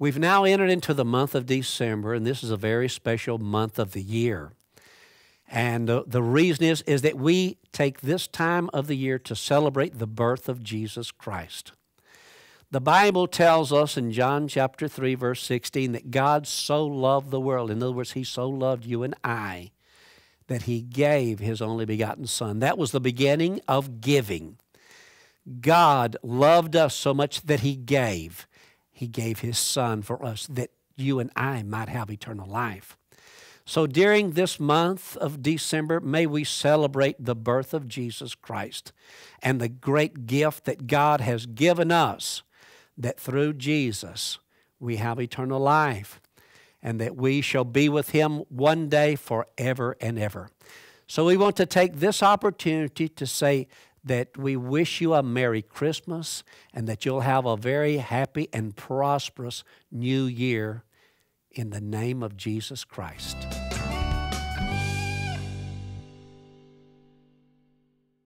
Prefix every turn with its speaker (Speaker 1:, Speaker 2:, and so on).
Speaker 1: We've now entered into the month of December, and this is a very special month of the year. And the, the reason is, is that we take this time of the year to celebrate the birth of Jesus Christ. The Bible tells us in John chapter 3, verse 16, that God so loved the world. In other words, He so loved you and I that He gave His only begotten Son. That was the beginning of giving. God loved us so much that He gave. He gave His Son for us that you and I might have eternal life. So during this month of December, may we celebrate the birth of Jesus Christ and the great gift that God has given us that through Jesus we have eternal life and that we shall be with Him one day forever and ever. So we want to take this opportunity to say that we wish you a Merry Christmas and that you'll have a very happy and prosperous new year in the name of Jesus Christ.